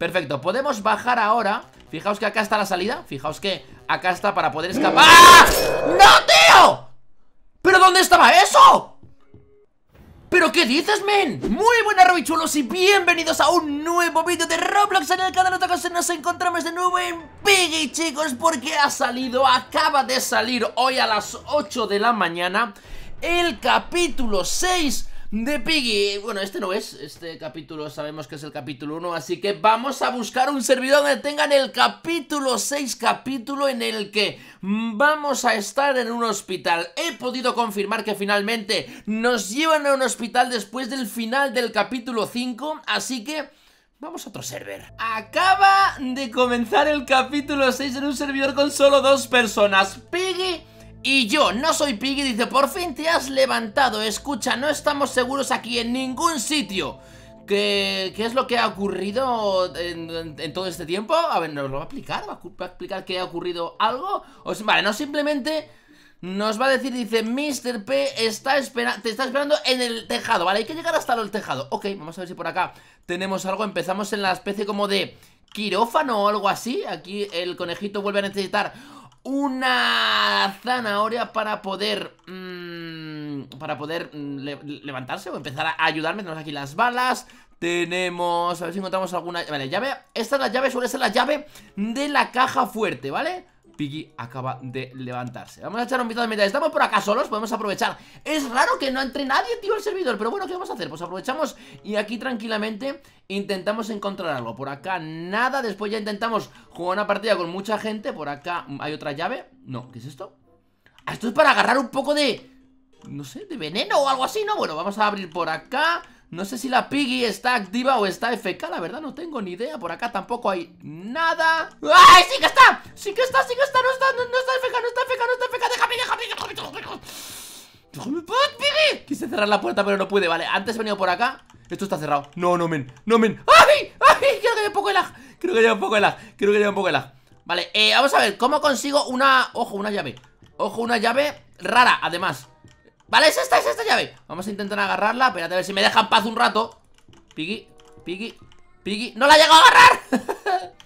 Perfecto, podemos bajar ahora Fijaos que acá está la salida Fijaos que acá está para poder escapar ¡Ah! ¡No, tío! ¿Pero dónde estaba eso? ¿Pero qué dices, men? Muy buenas, Robichulos, y bienvenidos a un nuevo vídeo de Roblox en el canal de vez Nos encontramos de nuevo en Piggy, chicos, porque ha salido, acaba de salir hoy a las 8 de la mañana El capítulo 6 de Piggy. Bueno, este no es, este capítulo sabemos que es el capítulo 1, así que vamos a buscar un servidor donde tengan el capítulo 6, capítulo en el que vamos a estar en un hospital. He podido confirmar que finalmente nos llevan a un hospital después del final del capítulo 5, así que... Vamos a otro server Acaba de comenzar el capítulo 6 en un servidor con solo dos personas Piggy y yo, no soy Piggy, dice, por fin te has levantado, escucha, no estamos seguros aquí en ningún sitio. ¿Qué, es lo que ha ocurrido en, todo este tiempo? A ver, ¿nos lo va a explicar? ¿Va a, explicar que ha ocurrido algo? vale, no, simplemente nos va a decir, dice, Mr. P está te está esperando en el tejado, ¿vale? Hay que llegar hasta el tejado. Ok, vamos a ver si por acá tenemos algo. Empezamos en la especie como de quirófano o algo así. Aquí el conejito vuelve a necesitar una zanahoria para poder... Mm, para poder mm, levantarse o empezar a ayudarme. Tenemos aquí las balas. Tenemos... A ver si encontramos alguna... Vale, llave. Esta es la llave, suele ser la llave de la caja fuerte, ¿vale? Piggy acaba de levantarse Vamos a echar un vistazo mientras estamos por acá solos Podemos aprovechar Es raro que no entre nadie, tío, al servidor Pero bueno, ¿qué vamos a hacer? Pues aprovechamos y aquí tranquilamente Intentamos encontrar algo Por acá nada Después ya intentamos jugar una partida con mucha gente Por acá hay otra llave No, ¿qué es esto? Ah, esto es para agarrar un poco de... No sé, de veneno o algo así, ¿no? Bueno, vamos a abrir por acá no sé si la Piggy está activa o está FK, la verdad no tengo ni idea Por acá tampoco hay nada ¡Ay, sí que está! ¡Sí que está, sí que está! ¡No está, no, está FK, no está FK, no está FK! ¡Déjame, déjame, déjame! déjame. ¡Déjame Piggy! Quise cerrar la puerta pero no pude, vale Antes he venido por acá Esto está cerrado No, no, men, no, men ¡Ay! ¡Ay! Creo que lleve un poco de lag Creo que lleva un poco de lag Creo que lleva un poco de lag Vale, eh, vamos a ver ¿Cómo consigo una... Ojo, una llave Ojo, una llave rara, además Vale, es esta, es esta llave Vamos a intentar agarrarla, espérate a ver si me dejan paz un rato Piggy, Piggy, Piggy ¡No la llego a agarrar!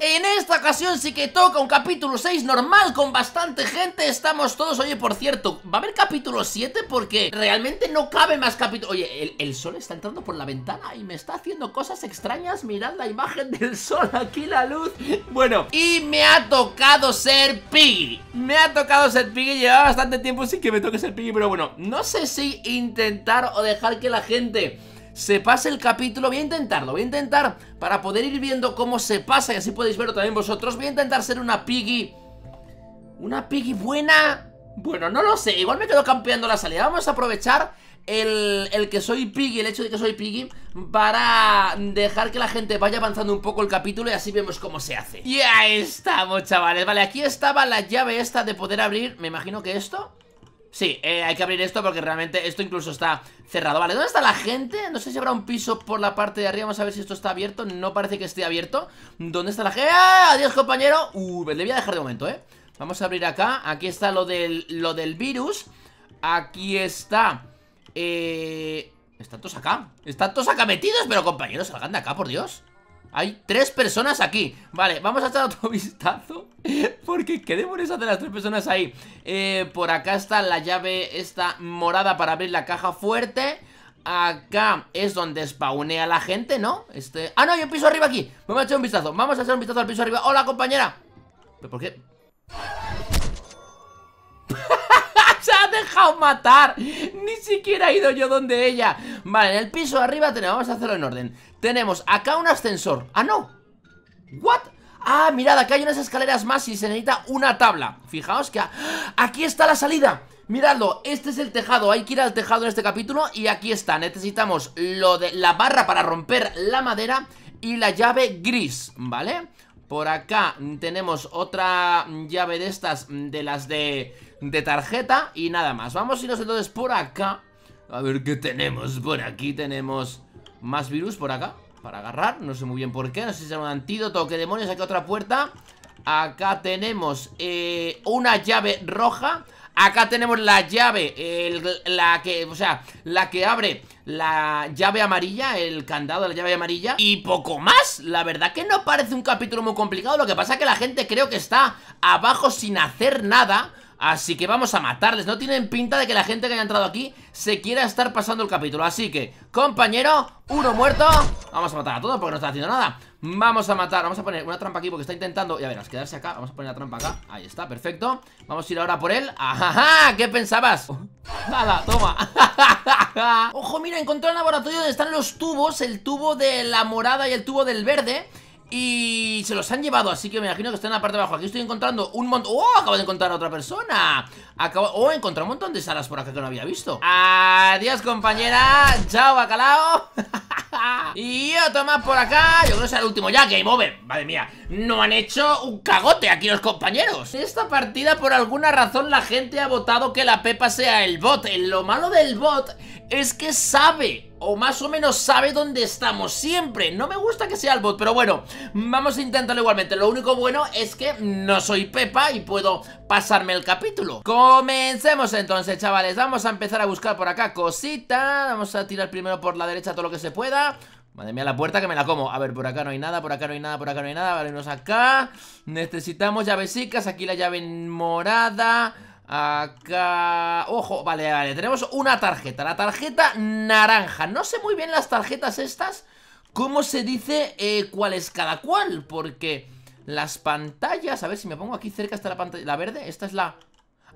En esta ocasión sí que toca un capítulo 6 normal con bastante gente Estamos todos, oye, por cierto, ¿va a haber capítulo 7? Porque realmente no cabe más capítulo Oye, el, sol está entrando por la ventana y me está haciendo cosas extrañas Mirad la imagen del sol, aquí la luz Bueno, y me ha tocado ser Piggy Me ha tocado ser Piggy, lleva bastante tiempo sin que me toque ser Piggy Pero bueno, no sé si intentar o dejar que la gente se pasa el capítulo. Voy a intentarlo, voy a intentar para poder ir viendo cómo se pasa y así podéis verlo también vosotros. Voy a intentar ser una piggy... Una piggy buena... Bueno, no lo sé, igual me quedo campeando la salida Vamos a aprovechar el, el, que soy Piggy, el hecho de que soy Piggy Para dejar que la gente vaya avanzando un poco el capítulo y así vemos cómo se hace Ya estamos, chavales Vale, aquí estaba la llave esta de poder abrir, me imagino que esto Sí, eh, hay que abrir esto porque realmente esto incluso está cerrado Vale, ¿dónde está la gente? No sé si habrá un piso por la parte de arriba Vamos a ver si esto está abierto No parece que esté abierto ¿Dónde está la gente? ¡Ah! ¡Adiós, compañero! Uh, le voy a dejar de momento, ¿eh? Vamos a abrir acá Aquí está lo del, lo del virus Aquí está Eh... Están todos acá Están todos acá metidos Pero compañeros, salgan de acá, por Dios hay tres personas aquí Vale, vamos a echar otro vistazo Porque qué demonios hacen las tres personas ahí eh, Por acá está la llave Esta morada para abrir la caja fuerte Acá es donde spawnea la gente, ¿no? Este... Ah, no, hay un piso arriba aquí Vamos a echar un vistazo Vamos a echar un vistazo al piso arriba ¡Hola, compañera! ¿Pero por qué? matar Ni siquiera he ido yo donde ella Vale, en el piso de arriba tenemos, vamos a hacerlo en orden Tenemos acá un ascensor Ah, no What? Ah, mirad, acá hay unas escaleras más y se necesita una tabla Fijaos que... Aquí está la salida Miradlo, este es el tejado, hay que ir al tejado en este capítulo Y aquí está, necesitamos lo de la barra para romper la madera Y la llave gris, ¿vale? Por acá tenemos otra llave de estas, mm, de las de de tarjeta y nada más Vamos a irnos entonces por acá A ver qué tenemos Por aquí tenemos más virus por acá Para agarrar, no sé muy bien por qué No sé si será un antídoto qué demonios Aquí otra puerta Acá tenemos eh, una llave roja Acá tenemos la llave, la que, o sea, la que abre la llave amarilla, el candado de la llave amarilla Y poco más, la verdad que no parece un capítulo muy complicado Lo que pasa es que la gente creo que está abajo sin hacer nada Así que vamos a matarles No tienen pinta de que la gente que haya entrado aquí Se quiera estar pasando el capítulo Así que, compañero, uno muerto Vamos a matar a todos porque no está haciendo nada Vamos a matar, vamos a poner una trampa aquí Porque está intentando, y ya a quedarse acá Vamos a poner la trampa acá, ahí está, perfecto Vamos a ir ahora por él, ¡ajaja! ¿Qué pensabas? Nada, toma Ojo, mira, encontré el laboratorio Donde están los tubos, el tubo de la morada Y el tubo del verde y se los han llevado, así que me imagino que están en la parte de abajo Aquí estoy encontrando un montón... ¡Oh! Acabo de encontrar a otra persona Acabo... ¡Oh! Encontré un montón de salas por acá que no había visto Adiós, compañera Chao, bacalao Y otro más por acá Yo creo que sea el último ya, Game Over Madre mía, no han hecho un cagote aquí los compañeros En esta partida, por alguna razón La gente ha votado que la Pepa sea el bot Lo malo del bot es que sabe o más o menos sabe dónde estamos siempre. No me gusta que sea el bot, pero bueno, vamos a intentarlo igualmente. Lo único bueno es que no soy Pepa y puedo pasarme el capítulo. Comencemos entonces, chavales. Vamos a empezar a buscar por acá cosita. Vamos a tirar primero por la derecha todo lo que se pueda. Madre mía, la puerta que me la como A ver, por acá no hay nada, por acá no hay nada, por acá no hay nada Vale, nos acá Necesitamos llavesicas Aquí la llave morada Acá... Ojo, vale, vale, tenemos una tarjeta La tarjeta naranja No sé muy bien las tarjetas estas Cómo se dice eh, cuál es cada cual Porque las pantallas A ver si me pongo aquí cerca está la pantalla La verde, esta es la...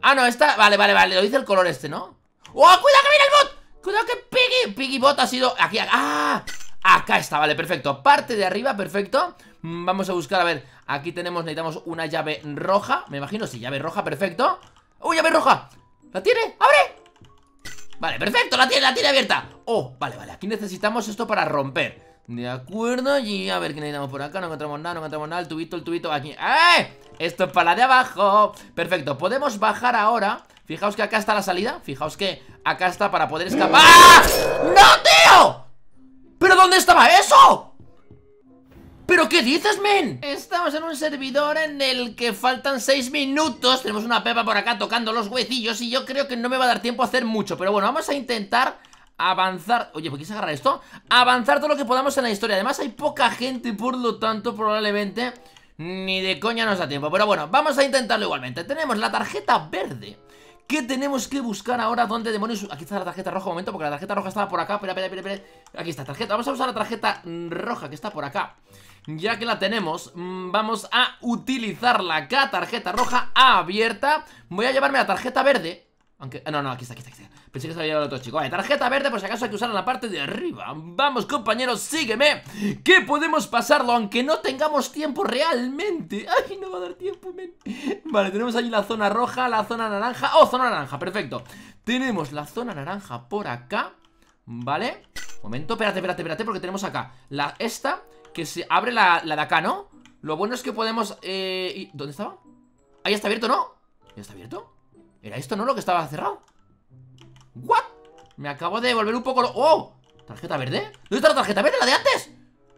Ah, no, esta... Vale, vale, vale, lo dice el color este, ¿no? ¡Oh, cuidado que viene el bot! ¡Cuidado que Piggy! Piggy bot ha sido... Aquí, acá... ¡Ah! Acá está, vale, perfecto Parte de arriba, perfecto Vamos a buscar, a ver Aquí tenemos, necesitamos una llave roja Me imagino, sí, llave roja, perfecto ¡Uy, ver, roja! ¿La tiene? ¡Abre! Vale, perfecto, la tiene, la tiene abierta Oh, vale, vale, aquí necesitamos esto para romper De acuerdo, y a ver qué necesitamos por acá No encontramos nada, no encontramos nada El tubito, el tubito, aquí ¡Eh! Esto es para la de abajo Perfecto, podemos bajar ahora Fijaos que acá está la salida Fijaos que acá está para poder escapar ¡Ah! ¡No, tío! ¿Pero dónde estaba eso? ¿Pero qué dices, men? Estamos en un servidor en el que faltan 6 minutos Tenemos una pepa por acá tocando los huecillos Y yo creo que no me va a dar tiempo a hacer mucho Pero bueno, vamos a intentar avanzar Oye, ¿por qué se agarra esto? Avanzar todo lo que podamos en la historia Además hay poca gente, por lo tanto, probablemente Ni de coña nos da tiempo Pero bueno, vamos a intentarlo igualmente Tenemos la tarjeta verde ¿Qué tenemos que buscar ahora? ¿Dónde demonios? Aquí está la tarjeta roja, un momento, porque la tarjeta roja estaba por acá Espera, espera, espera, aquí está, la tarjeta Vamos a usar la tarjeta roja que está por acá ya que la tenemos, mm, vamos a utilizarla Acá, tarjeta roja abierta Voy a llevarme la tarjeta verde aunque... Ah, no, no, aquí está, aquí está, aquí Pensé que se había llevado otro chico. Vale, tarjeta verde por si acaso hay que usar en la parte de arriba. Vamos, compañeros, sígueme. ¿Qué podemos pasarlo aunque no tengamos tiempo realmente. Ay, no va a dar tiempo, Vale, tenemos allí la zona roja, la zona naranja. Oh, zona naranja, perfecto. Tenemos la zona naranja por acá. Vale. Momento, espérate, espérate, espérate, porque tenemos acá la esta, que se abre la, la de acá, ¿no? Lo bueno es que podemos... Eh, ¿Dónde estaba? Ahí está abierto, ¿no? ¿Ya está abierto? ¿Era esto, no, lo que estaba cerrado? ¿What? Me acabo de devolver un poco... ¡Oh! ¿Tarjeta verde? ¿Dónde está la tarjeta verde? ¿La de antes?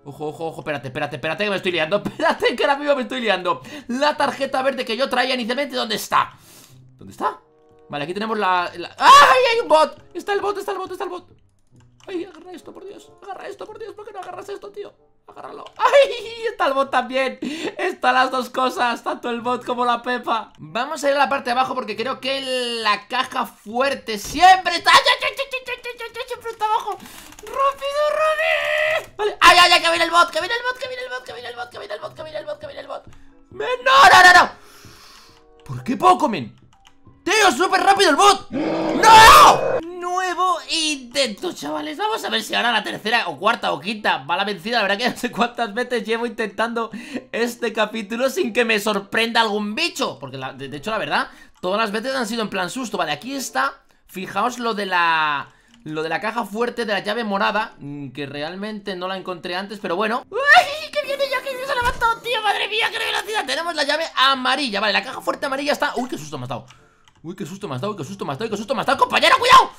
Ojo, ojo, ojo, espérate, espérate, espérate que me estoy liando Espérate que ahora mismo me estoy liando La tarjeta verde que yo traía inicialmente, ¿dónde está? ¿Dónde está? Vale, aquí tenemos la... la... ¡Ay, hay un bot! Está el bot, está el bot, está el bot Ay, agarra esto, por Dios Agarra esto, por Dios, ¿por qué no agarras esto, tío? Agárralo. ¡Ay! Está el bot también. Están las dos cosas, tanto el bot como la pepa. Vamos a ir a la parte de abajo porque creo que la caja fuerte siempre está... Siempre está abajo. ¡Rápido, rápido! Vale. ¡Ay, ay, ay! ¡Que viene el bot! ¡Que viene el bot! ¡Que viene el bot! ¡Que viene el bot! ¡Que viene el bot! ¡Que viene el bot! ¡Que viene el bot! ¡No, no, no, no! ¡No, no, no! ¿Por qué Pokémon? ¡Tío, súper rápido el bot! ¡No! Nuevo intento, chavales Vamos a ver si ahora la tercera o cuarta o quinta va la vencida La verdad que no sé cuántas veces llevo intentando este capítulo sin que me sorprenda algún bicho Porque de, hecho, la verdad, todas las veces han sido en plan susto Vale, aquí está, fijaos lo de la... Lo de la caja fuerte de la llave morada mm, Que realmente no la encontré antes, pero bueno ¡Ay! Qué viene ya! ¡Que se ha levantado, tío! ¡Madre mía! ¡Qué velocidad! Tenemos la llave amarilla Vale, la caja fuerte amarilla está... ¡Uy, qué susto me ha dado! Uy, qué susto me ha dado, qué susto me ha dado, qué susto me ha dado Compañero, cuidado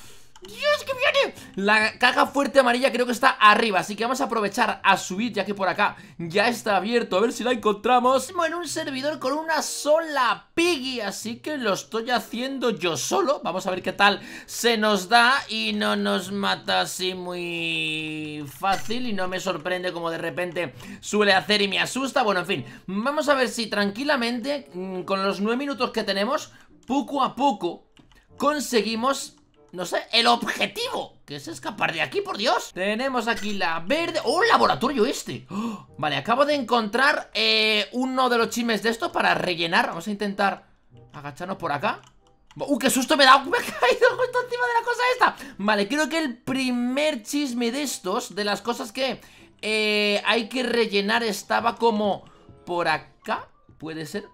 Dios, que viene La caja fuerte amarilla creo que está arriba Así que vamos a aprovechar a subir ya que por acá Ya está abierto, a ver si la encontramos En un servidor con una sola Piggy, así que lo estoy haciendo Yo solo, vamos a ver qué tal Se nos da y no nos Mata así muy Fácil y no me sorprende Como de repente suele hacer y me asusta Bueno, en fin, vamos a ver si tranquilamente mm, Con los nueve minutos que tenemos poco a poco conseguimos, no sé, el objetivo Que es escapar de aquí, por Dios Tenemos aquí la verde ¡Oh, el laboratorio este! ¡Oh! Vale, acabo de encontrar eh, uno de los chimes de estos para rellenar Vamos a intentar agacharnos por acá ¡Uh, qué susto me da! ¡Me he caído justo encima de la cosa esta! Vale, creo que el primer chisme de estos De las cosas que eh, hay que rellenar estaba como por acá ¿Puede ser?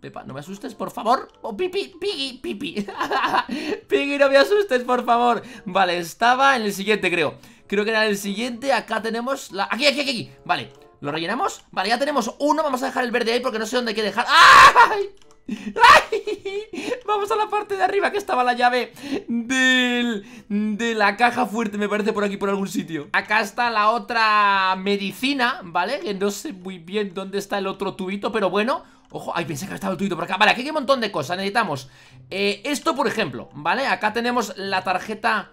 Pepa, no me asustes, por favor o oh, Pipi, pipi, Pipi Piggy, no me asustes, por favor Vale, estaba en el siguiente, creo Creo que era el siguiente, acá tenemos la... Aquí, aquí, aquí, aquí, vale ¿Lo rellenamos? Vale, ya tenemos uno, vamos a dejar el verde ahí Porque no sé dónde hay que dejar ¡Ay! ¡Ay! Vamos a la parte de arriba que estaba la llave del, de la caja fuerte, me parece, por aquí, por algún sitio. Acá está la otra medicina, ¿vale? Que no sé muy bien dónde está el otro tubito, pero bueno, Ojo, ay, pensé que estaba el tuito por acá Vale, aquí hay un montón de cosas, necesitamos eh, Esto, por ejemplo, ¿vale? Acá tenemos la tarjeta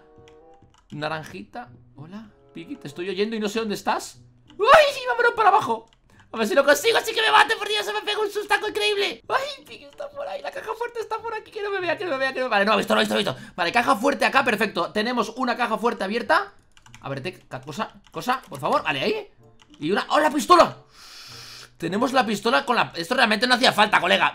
Naranjita, hola Piggy, te estoy oyendo y no sé dónde estás ¡Ay, vámonos para abajo! A ver si lo consigo, así que me bate, por Dios, se me pega un sustaco increíble Ay, Piggy, está por ahí, la caja fuerte está por aquí Que no me vea, que no me vea, que no me vea Vale, no, visto, no, visto, visto Vale, caja fuerte acá, perfecto Tenemos una caja fuerte abierta A ver, te... cosa, cosa, por favor Vale, ahí Y una... ¡hola la pistola! Tenemos la pistola con la... Esto realmente no hacía falta, colega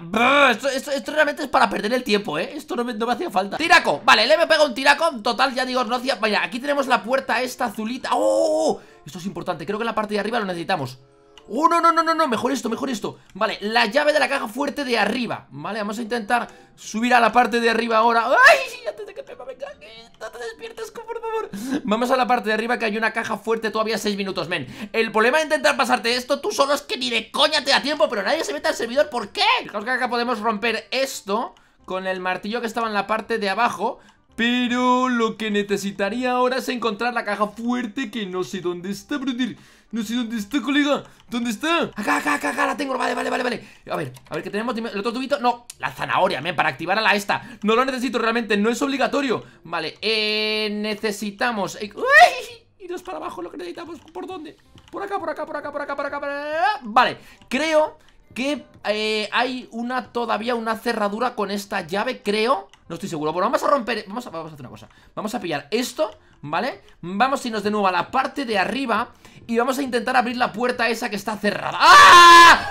esto, realmente es para perder el tiempo, ¿eh? Esto no me, no me hacía falta Tiraco, vale, le me pega un tiraco Total, ya digo, no hacía... Vaya, aquí tenemos la puerta esta azulita ¡Oh! Esto es importante, creo que en la parte de arriba lo necesitamos ¡Oh, no, no, no, no, no! Mejor esto, mejor esto Vale, la llave de la caja fuerte de arriba Vale, vamos a intentar subir a la parte de arriba ahora ¡Ay! Antes de que Pepa No te despiertes, por favor Vamos a la parte de arriba que hay una caja fuerte todavía 6 minutos, men El problema de intentar pasarte esto tú solo es que ni de coña te da tiempo Pero nadie se mete al servidor, ¿por qué? Fijaos que acá podemos romper esto con el martillo que estaba en la parte de abajo pero lo que necesitaría ahora es encontrar la caja fuerte que no sé dónde está, pero. No sé dónde está, colega. ¿Dónde está? Acá, acá, acá, acá la tengo. Vale, vale, vale, vale. A ver, a ver, que tenemos? ¿El otro tubito? No, la zanahoria, me para activar a la esta. No lo necesito realmente, no es obligatorio. Vale, eh, necesitamos. ¡Uy! Eh, Irnos para abajo, lo que necesitamos. ¿Por dónde? Por acá, por acá, por acá, por acá, por acá, Vale, creo que eh, hay una todavía una cerradura con esta llave, creo. No estoy seguro. Bueno, vamos a romper. Vamos a, vamos a hacer una cosa. Vamos a pillar esto. ¿vale? Vamos a irnos de nuevo a la parte de arriba y vamos a intentar abrir la puerta esa que está cerrada ¡Ah!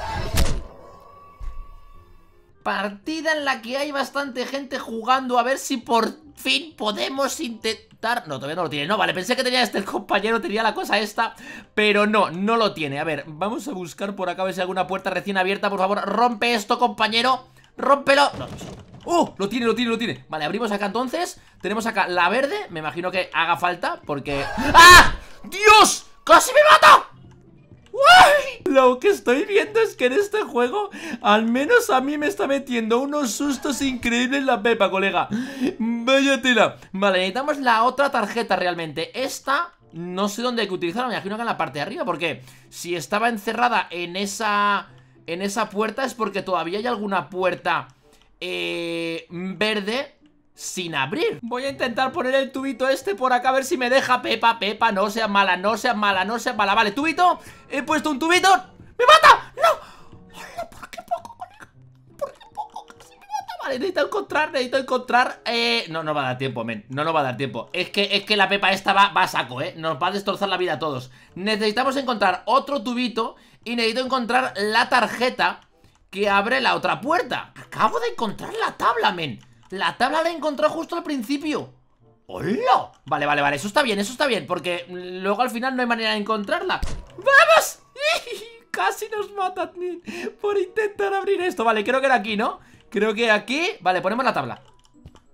Partida en la que hay bastante gente jugando A ver si por fin podemos intentar... No, todavía no lo tiene No, vale, pensé que tenía este el compañero, tenía la cosa esta Pero no, no lo tiene A ver, vamos a buscar por acá a ver si hay alguna puerta recién abierta Por favor, rompe esto, compañero Rómpelo No, no ¡Oh! Lo tiene, lo tiene, lo tiene Vale, abrimos acá entonces Tenemos acá la verde Me imagino que haga falta porque... ¡Ah! ¡Dios! ¡Casi me mato! ¡Uy! Lo que estoy viendo es que en este juego Al menos a mí me está metiendo unos sustos increíbles la pepa, colega Vaya tira Vale, necesitamos la otra tarjeta realmente Esta no sé dónde hay que utilizarla Me imagino que en la parte de arriba Porque si estaba encerrada en esa... En esa puerta es porque todavía hay alguna puerta eh, verde sin abrir Voy a intentar poner el tubito este por acá A ver si me deja Pepa, Pepa, no sea mala No sea mala, no sea mala, vale, tubito He puesto un tubito, ¡me mata! ¡No! por qué poco, colega! ¿Por qué poco? me mata Vale, necesito encontrar, necesito encontrar eh... No, no va a dar tiempo, men, no nos va a dar tiempo Es que, es que la Pepa esta va, va a saco, eh Nos va a destrozar la vida a todos Necesitamos encontrar otro tubito Y necesito encontrar la tarjeta que abre la otra puerta Acabo de encontrar la tabla, men La tabla la encontré justo al principio ¡Hola! Vale, vale, vale, eso está bien, eso está bien Porque luego al final no hay manera de encontrarla ¡Vamos! Casi nos matan por intentar abrir esto Vale, creo que era aquí, ¿no? Creo que aquí... Vale, ponemos la tabla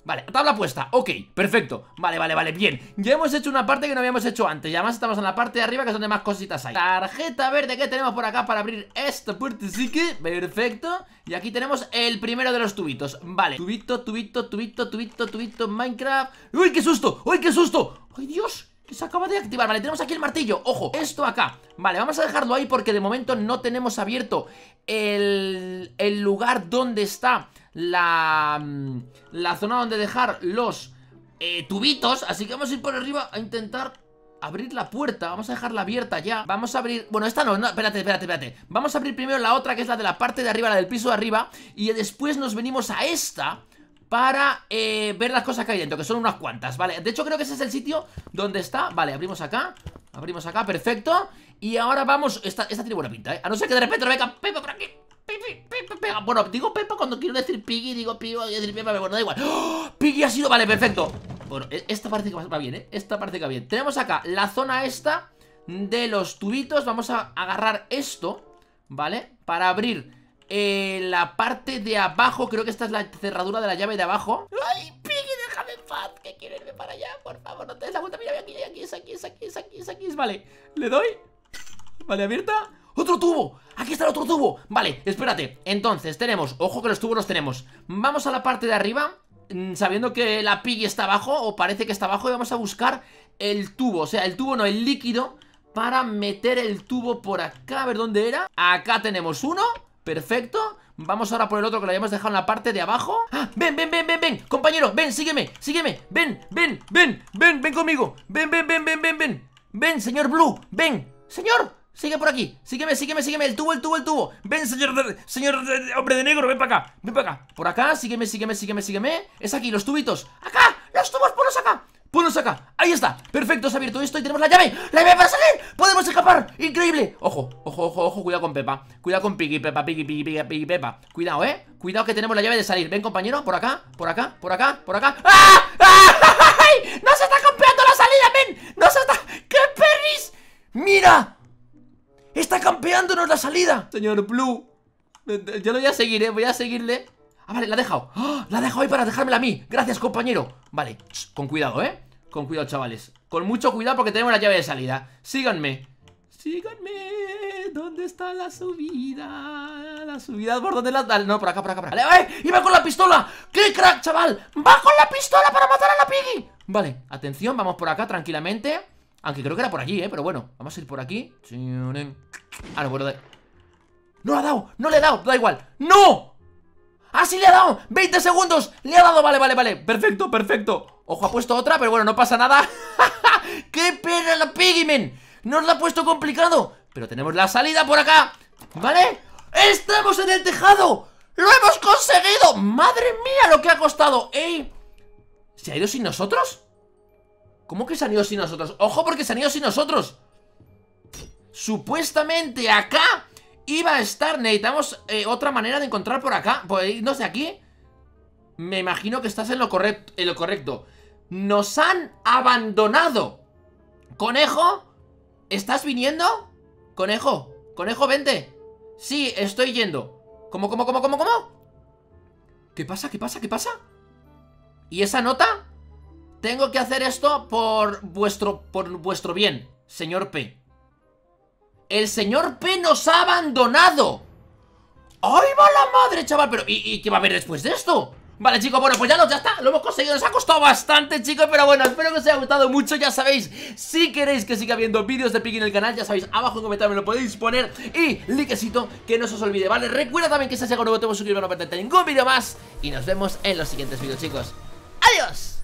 Vale, tabla puesta, ok, perfecto Vale, vale, vale, bien Ya hemos hecho una parte que no habíamos hecho antes Y además estamos en la parte de arriba que es donde más cositas hay Tarjeta verde que tenemos por acá para abrir esta puerta que, Perfecto Y aquí tenemos el primero de los tubitos Vale, tubito, tubito, tubito, tubito, tubito Minecraft ¡Uy, qué susto! ¡Uy, qué susto! ¡Ay, Dios! Que se acaba de activar, vale, tenemos aquí el martillo Ojo, esto acá, vale, vamos a dejarlo ahí Porque de momento no tenemos abierto El, el lugar donde está la, mm, la zona donde dejar los eh, tubitos Así que vamos a ir por arriba a intentar abrir la puerta Vamos a dejarla abierta ya Vamos a abrir... Bueno, esta no, no, espérate, espérate, espérate Vamos a abrir primero la otra que es la de la parte de arriba, la del piso de arriba Y después nos venimos a esta para eh, ver las cosas que hay dentro, que son unas cuantas, ¿vale? De hecho creo que ese es el sitio donde está, vale, abrimos acá Abrimos acá, perfecto Y ahora vamos, esta, esta tiene buena pinta, ¿eh? A no ser que de repente vea, venga, por aquí bueno, digo Pepa cuando quiero decir Piggy, digo Pigo, y decir Pepa, pero bueno, da igual. ¡Oh! Piggy ha sido, vale, perfecto. Bueno, esta parece que va bien, ¿eh? Esta parece que va bien. Tenemos acá la zona esta de los tubitos. Vamos a agarrar esto, ¿vale? Para abrir eh, la parte de abajo. Creo que esta es la cerradura de la llave de abajo. ¡Ay, Piggy, déjame en paz! Que quiero irme para allá, por favor, no te des la vuelta. Mira, aquí, aquí, es aquí, es aquí, es aquí, es aquí. es, Vale, le doy. Vale, abierta. ¡Otro tubo! ¡Aquí está el otro tubo! Vale, espérate Entonces, tenemos, ojo que los tubos los tenemos Vamos a la parte de arriba mm, Sabiendo que la pilla está abajo O parece que está abajo Y vamos a buscar el tubo O sea, el tubo no, el líquido Para meter el tubo por acá A ver dónde era Acá tenemos uno Perfecto Vamos ahora por el otro que lo habíamos dejado en la parte de abajo ¡Ah! ¡Ven, ven, ven, ven, ven! Compañero, ven, sígueme, sígueme Ven, ven, ven, ven, ven conmigo Ven, ven, ven, ven, ven, ven Ven, señor Blue, ven Señor, Sigue por aquí, sígueme, sígueme, sígueme El tubo, el tubo, el tubo Ven, señor, señor hombre de negro, ven para acá Ven para acá, por acá, sígueme, sígueme, sígueme, sígueme Es aquí, los tubitos, acá, los tubos, ponlos acá Ponlos acá, ahí está Perfecto, se ha abierto esto y tenemos la llave La llave para salir, podemos escapar, increíble Ojo, ojo, ojo, ojo, cuidado con Pepa Cuidado con Piggy, Pepa, Piggy, Piggy, Piggy, Piggy Pepa Cuidado, eh, cuidado que tenemos la llave de salir Ven compañero, por acá, por acá, por acá, por acá ¡Ah! ¡Ah! ¡No se está campeando la salida, ven! ¡No se está! ¡Qué perris! ¡Mira! ¡Está campeándonos la salida! Señor Blue, yo lo voy a seguir, ¿eh? Voy a seguirle. Ah, vale, la ha dejado. ¡Ah! La dejo dejado ahí para dejármela a mí. Gracias, compañero. Vale, con cuidado, ¿eh? Con cuidado, chavales. Con mucho cuidado porque tenemos la llave de salida. Síganme. Síganme. ¿Dónde está la subida? La subida por dónde la. No, por acá, por acá, por acá. Vale, ¡Eh! ¡Iba con la pistola! ¡Qué crack, chaval! ¡Va con la pistola para matar a la piggy! Vale, atención, vamos por acá tranquilamente. Aunque creo que era por allí, ¿eh? Pero bueno, vamos a ir por aquí Ah, no, bueno, ¡No le ha dado! ¡No le ha dado! ¡Da igual! ¡No! ¡Ah, sí le ha dado! ¡20 segundos! ¡Le ha dado! Vale, vale, vale Perfecto, perfecto Ojo, ha puesto otra, pero bueno, no pasa nada ¡Qué pena la Piggyman! Nos la ha puesto complicado Pero tenemos la salida por acá ¿Vale? ¡Estamos en el tejado! ¡Lo hemos conseguido! ¡Madre mía lo que ha costado! ¡Ey! ¿Se ha ido sin nosotros? ¿Cómo que se han ido sin nosotros? ¡Ojo porque se han ido sin nosotros! Supuestamente acá iba a estar Necesitamos eh, otra manera de encontrar por acá Por irnos de aquí Me imagino que estás en lo, correcto, en lo correcto Nos han abandonado Conejo ¿Estás viniendo? Conejo Conejo, vente Sí, estoy yendo ¿Cómo, cómo, cómo, cómo, cómo? ¿Qué pasa? ¿Qué pasa? ¿Qué pasa? ¿Y esa nota? Tengo que hacer esto por vuestro, por vuestro bien, señor P. El señor P nos ha abandonado. ¡Ay, va la madre, chaval! Pero, ¿y, qué va a haber después de esto? Vale, chicos, bueno, pues ya, lo, ya está, lo hemos conseguido Nos ha costado bastante, chicos, pero bueno, espero que os haya gustado mucho Ya sabéis, si queréis que siga habiendo vídeos de Piggy en el canal Ya sabéis, abajo en comentarios me lo podéis poner Y likecito, que no se os olvide, ¿vale? Recuerda también que si es algo nuevo tengo puedes suscribir para no perderte ningún vídeo más Y nos vemos en los siguientes vídeos, chicos ¡Adiós!